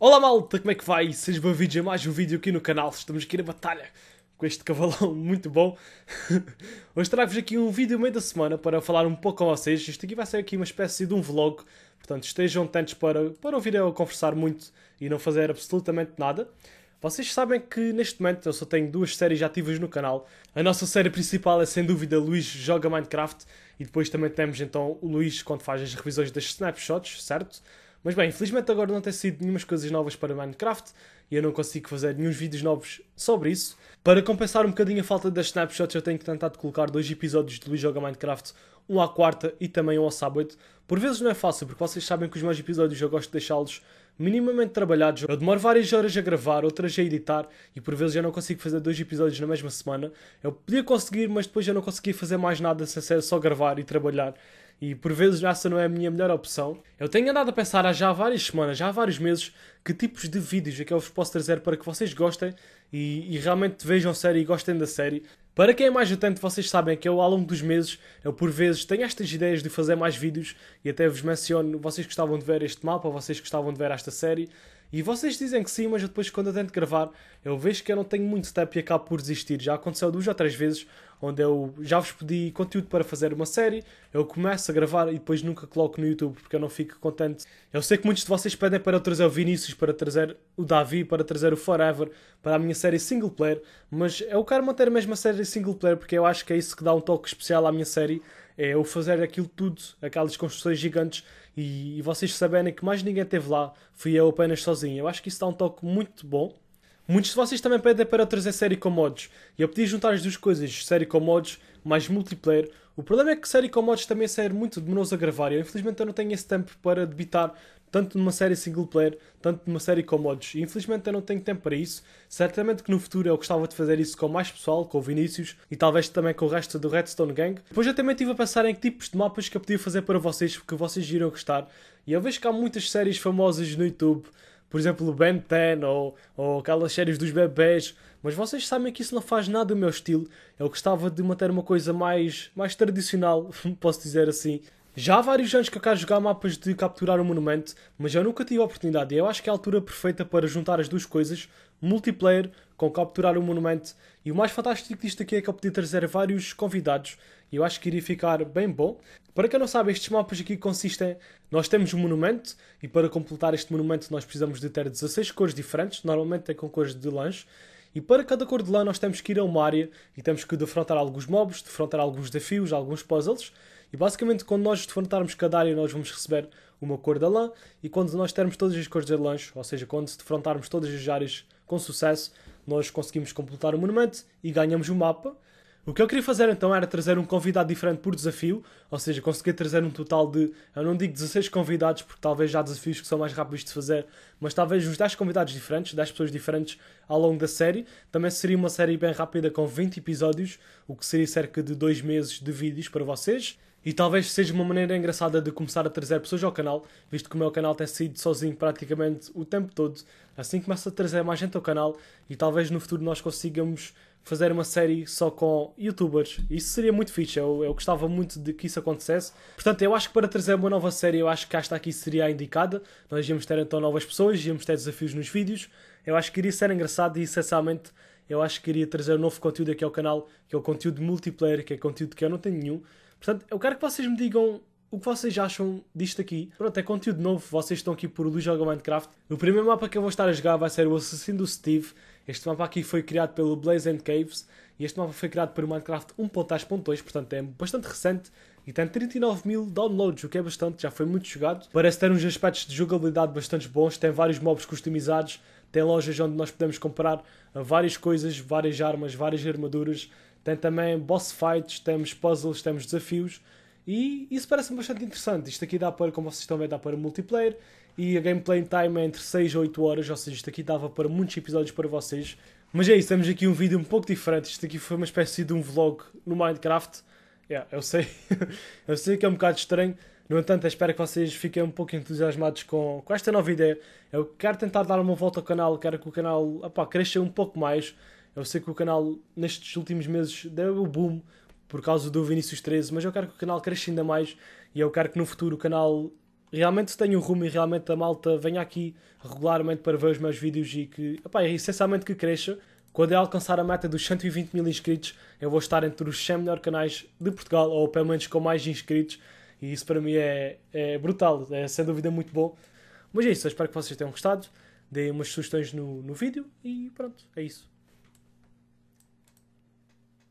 Olá malta, como é que vai? Sejam bem-vindos a mais um vídeo aqui no canal. Estamos aqui na batalha com este cavalão muito bom. Hoje trago-vos aqui um vídeo meio da semana para falar um pouco com vocês. Isto aqui vai ser aqui uma espécie de um vlog, portanto estejam atentos para, para ouvir eu conversar muito e não fazer absolutamente nada. Vocês sabem que neste momento eu só tenho duas séries ativas no canal. A nossa série principal é sem dúvida Luís Joga Minecraft e depois também temos então o Luís quando faz as revisões das snapshots, certo? Mas bem, infelizmente agora não tem sido nenhumas coisas novas para Minecraft e eu não consigo fazer nenhum vídeos novos sobre isso. Para compensar um bocadinho a falta das snapshots, eu tenho tentado colocar dois episódios de Luís Joga Minecraft, um à quarta e também um ao sábado. Por vezes não é fácil, porque vocês sabem que os meus episódios eu gosto de deixá-los minimamente trabalhados. Eu demoro várias horas a gravar, outras a editar e por vezes eu não consigo fazer dois episódios na mesma semana. Eu podia conseguir, mas depois eu não conseguia fazer mais nada sem ser só gravar e trabalhar e por vezes essa não é a minha melhor opção. Eu tenho andado a pensar há já várias semanas, já há vários meses, que tipos de vídeos é que eu vos posso trazer para que vocês gostem e, e realmente vejam a série e gostem da série. Para quem é mais atento, vocês sabem que eu, ao longo dos meses, eu por vezes tenho estas ideias de fazer mais vídeos e até vos menciono, vocês gostavam de ver este mapa, vocês gostavam de ver esta série e vocês dizem que sim, mas depois quando eu tento gravar, eu vejo que eu não tenho muito tempo e acabo por desistir. Já aconteceu duas ou três vezes onde eu já vos pedi conteúdo para fazer uma série, eu começo a gravar e depois nunca coloco no YouTube porque eu não fico contente. Eu sei que muitos de vocês pedem para eu trazer o Vinícius, para trazer o Davi, para trazer o Forever, para a minha série single player, mas eu quero manter a mesma série single player porque eu acho que é isso que dá um toque especial à minha série é o fazer aquilo tudo, aquelas construções gigantes, e, e vocês saberem que mais ninguém teve lá, fui eu apenas sozinho. Eu acho que isso dá um toque muito bom. Muitos de vocês também pedem para trazer série com mods, e eu podia juntar as duas coisas, série com mods mais multiplayer. O problema é que série com mods também é muito demoroso a gravar, e eu infelizmente eu não tenho esse tempo para debitar tanto numa série single player, tanto numa série com mods. E infelizmente eu não tenho tempo para isso. Certamente que no futuro eu gostava de fazer isso com mais pessoal, com o Vinícius e talvez também com o resto do Redstone Gang. Depois eu também estive a pensar em que tipos de mapas que eu podia fazer para vocês, porque vocês iriam gostar. E eu vejo que há muitas séries famosas no YouTube por exemplo, o Ben 10 ou, ou aquelas séries dos bebés, mas vocês sabem que isso não faz nada do meu estilo. Eu gostava de manter uma coisa mais, mais tradicional, posso dizer assim. Já há vários anos que eu quero jogar mapas de capturar um monumento, mas eu nunca tive a oportunidade. e Eu acho que é a altura perfeita para juntar as duas coisas, multiplayer com capturar um monumento. E o mais fantástico disto aqui é que eu podia trazer vários convidados e eu acho que iria ficar bem bom. Para quem não sabe, estes mapas aqui consistem... Nós temos um monumento e para completar este monumento nós precisamos de ter 16 cores diferentes, normalmente é com cores de lanche. E para cada cor de lã nós temos que ir a uma área e temos que defrontar alguns mobs, defrontar alguns desafios, alguns puzzles e basicamente, quando nós defrontarmos cada área, nós vamos receber uma cor da lã, e quando nós termos todas as cores de lanche, ou seja, quando defrontarmos todas as áreas com sucesso, nós conseguimos completar o monumento e ganhamos o mapa. O que eu queria fazer então era trazer um convidado diferente por desafio, ou seja, conseguir trazer um total de, eu não digo 16 convidados, porque talvez já há desafios que são mais rápidos de fazer, mas talvez uns 10 convidados diferentes, 10 pessoas diferentes ao longo da série. Também seria uma série bem rápida com 20 episódios, o que seria cerca de 2 meses de vídeos para vocês. E talvez seja uma maneira engraçada de começar a trazer pessoas ao canal, visto que o meu canal tem saído sozinho praticamente o tempo todo. Assim começa a trazer mais gente ao canal e talvez no futuro nós consigamos fazer uma série só com youtubers. Isso seria muito fixe, eu, eu gostava muito de que isso acontecesse. Portanto, eu acho que para trazer uma nova série, eu acho que esta aqui seria a indicada. Nós íamos ter então novas pessoas, íamos ter desafios nos vídeos. Eu acho que iria ser engraçado e essencialmente eu acho que iria trazer um novo conteúdo aqui ao canal, que é o conteúdo multiplayer, que é conteúdo que eu não tenho nenhum Portanto, eu quero que vocês me digam o que vocês acham disto aqui. Pronto, é conteúdo novo, vocês estão aqui por o Joga Minecraft. O primeiro mapa que eu vou estar a jogar vai ser o Assassino do Steve. Este mapa aqui foi criado pelo Blaze and Caves e este mapa foi criado para o Minecraft 1.3.2. portanto é bastante recente e tem 39 mil downloads, o que é bastante, já foi muito jogado. Parece ter uns aspectos de jogabilidade bastante bons, tem vários mobs customizados, tem lojas onde nós podemos comprar várias coisas, várias armas, várias armaduras, tem também boss fights, temos puzzles, temos desafios. E isso parece-me bastante interessante. Isto aqui dá para, como vocês estão a ver, dá para multiplayer. E a gameplay time é entre 6 e 8 horas, ou seja, isto aqui dava para muitos episódios para vocês. Mas é isso, temos aqui um vídeo um pouco diferente. Isto aqui foi uma espécie de um vlog no Minecraft. Yeah, eu sei, eu sei que é um bocado estranho. No entanto, espero que vocês fiquem um pouco entusiasmados com, com esta nova ideia. Eu quero tentar dar uma volta ao canal, quero que o canal opa, cresça um pouco mais. Eu sei que o canal nestes últimos meses deu o boom por causa do Vinícius 13, mas eu quero que o canal cresça ainda mais e eu quero que no futuro o canal realmente tenha um rumo e realmente a malta venha aqui regularmente para ver os meus vídeos e que, epá, é essencialmente que cresça. Quando eu alcançar a meta dos 120 mil inscritos, eu vou estar entre os 100 melhores canais de Portugal, ou pelo menos com mais inscritos, e isso para mim é, é brutal, é sem dúvida muito bom. Mas é isso, eu espero que vocês tenham gostado, deem umas sugestões no, no vídeo e pronto, é isso.